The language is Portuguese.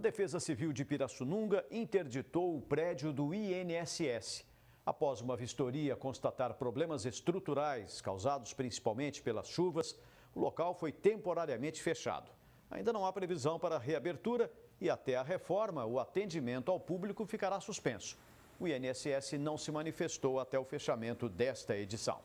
A Defesa Civil de Pirassununga interditou o prédio do INSS. Após uma vistoria constatar problemas estruturais causados principalmente pelas chuvas, o local foi temporariamente fechado. Ainda não há previsão para reabertura e até a reforma, o atendimento ao público ficará suspenso. O INSS não se manifestou até o fechamento desta edição.